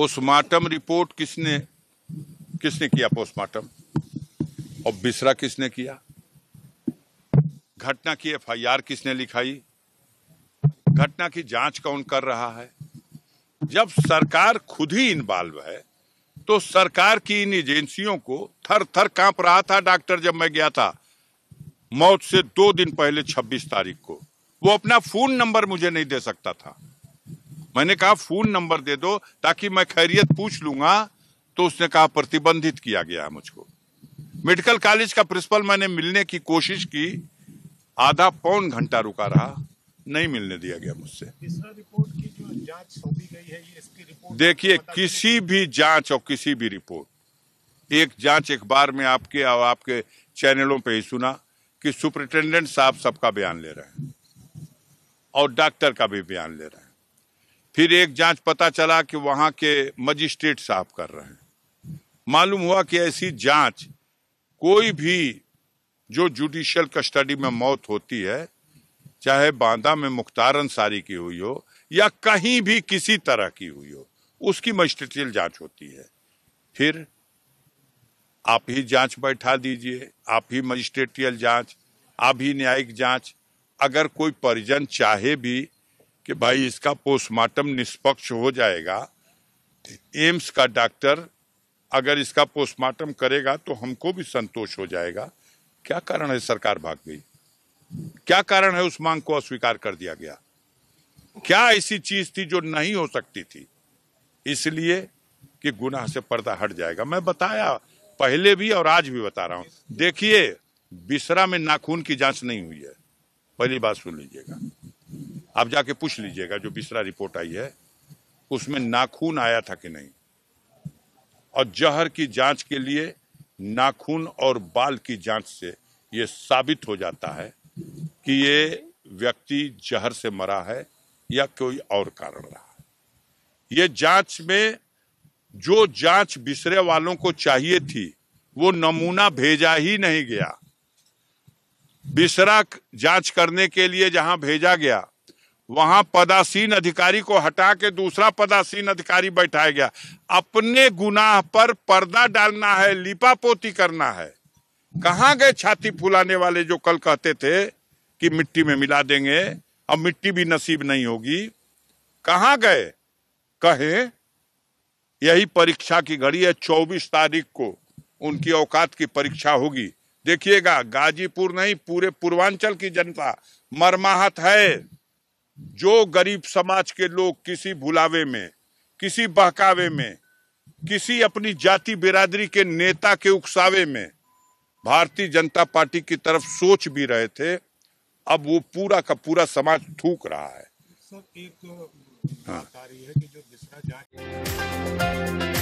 Postmortem report किसने किसने किया पोस्टमार्टम और बिसरा किसने किया घटना की एफआईआर किसने लिखाई घटना की जांच कौन कर रहा है जब सरकार खुद ही इन्वॉल्व है तो सरकार की इन एजेंसियों को थर थर कांप रहा था डॉक्टर जब मैं गया था मौत से दो दिन पहले 26 तारीख को वो अपना फोन नंबर मुझे नहीं दे सकता था मैंने कहा फोन नंबर दे दो ताकि मैं खैरियत पूछ लूंगा तो उसने कहा प्रतिबंधित किया गया है मुझको मेडिकल कॉलेज का प्रिंसिपल मैंने मिलने की कोशिश की आधा पौन घंटा रुका रहा नहीं मिलने दिया गया मुझसे रिपोर्ट गई है देखिए किसी भी जांच और किसी भी रिपोर्ट एक जांच एक बार में आपके और आपके चैनलों पे ही सुना कि सुप्रिंटेंडेंट साहब सबका बयान ले रहे हैं और डॉक्टर का भी बयान ले रहे हैं फिर एक जांच पता चला कि वहां के मजिस्ट्रेट साहब कर रहे हैं मालूम हुआ कि ऐसी जांच कोई भी जो जुडिशियल कस्टडी में मौत होती है चाहे बांदा में मुख्तार अंसारी की हुई हो या कहीं भी किसी तरह की हुई हो उसकी मजिस्ट्रेटियल जांच होती है फिर आप ही जांच बैठा दीजिए आप ही मजिस्ट्रेटियल जांच आप ही न्यायिक जांच अगर कोई परिजन चाहे भी कि भाई इसका पोस्टमार्टम निष्पक्ष हो जाएगा एम्स का डॉक्टर अगर इसका पोस्टमार्टम करेगा तो हमको भी संतोष हो जाएगा क्या कारण है सरकार भाग गई क्या कारण है उस मांग को अस्वीकार कर दिया गया क्या ऐसी चीज थी जो नहीं हो सकती थी इसलिए कि गुनाह से पर्दा हट जाएगा मैं बताया पहले भी और आज भी बता रहा हूं देखिए बिसरा में नाखून की जांच नहीं हुई है पहली बात सुन लीजिएगा आप जाके पूछ लीजिएगा जो बिस्रा रिपोर्ट आई है उसमें नाखून आया था कि नहीं और जहर की जांच के लिए नाखून और बाल की जांच से ये साबित हो जाता है कि ये व्यक्ति जहर से मरा है या कोई और कारण रहा है ये जांच में जो जांच बिसरे वालों को चाहिए थी वो नमूना भेजा ही नहीं गया बिसरा जांच करने के लिए जहां भेजा गया वहां पदासीन अधिकारी को हटा के दूसरा पदासीन अधिकारी बैठाया गया अपने गुनाह पर पर्दा डालना है लिपापोती करना है कहा गए छाती फुलाने वाले जो कल कहते थे कि मिट्टी में मिला देंगे अब मिट्टी भी नसीब नहीं होगी कहा गए कहे यही परीक्षा की घड़ी है चौबीस तारीख को उनकी औकात की परीक्षा होगी देखिएगा गाजीपुर नहीं पूरे पूर्वांचल की जनता मरमाहत है जो गरीब समाज के लोग किसी भुलावे में किसी बहकावे में किसी अपनी जाति बिरादरी के नेता के उकसावे में भारतीय जनता पार्टी की तरफ सोच भी रहे थे अब वो पूरा का पूरा समाज थूक रहा है सर एक तो हाँ। है कि जो